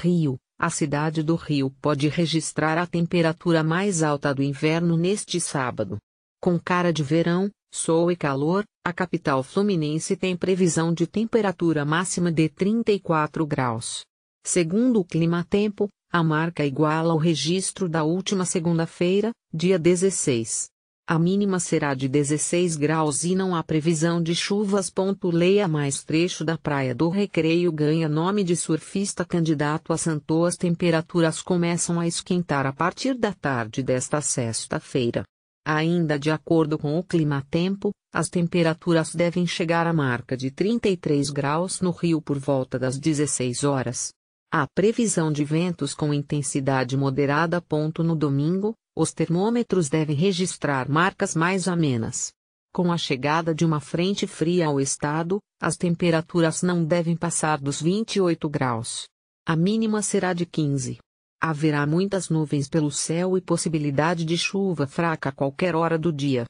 Rio, a cidade do Rio pode registrar a temperatura mais alta do inverno neste sábado. Com cara de verão, sol e calor, a capital fluminense tem previsão de temperatura máxima de 34 graus. Segundo o Climatempo, a marca iguala ao registro da última segunda-feira, dia 16. A mínima será de 16 graus e não há previsão de chuvas. Leia mais trecho da Praia do Recreio ganha nome de surfista candidato a Santo. As temperaturas começam a esquentar a partir da tarde desta sexta-feira. Ainda de acordo com o clima-tempo, as temperaturas devem chegar à marca de 33 graus no Rio por volta das 16 horas. Há previsão de ventos com intensidade moderada. No domingo, os termômetros devem registrar marcas mais amenas. Com a chegada de uma frente fria ao estado, as temperaturas não devem passar dos 28 graus. A mínima será de 15. Haverá muitas nuvens pelo céu e possibilidade de chuva fraca a qualquer hora do dia.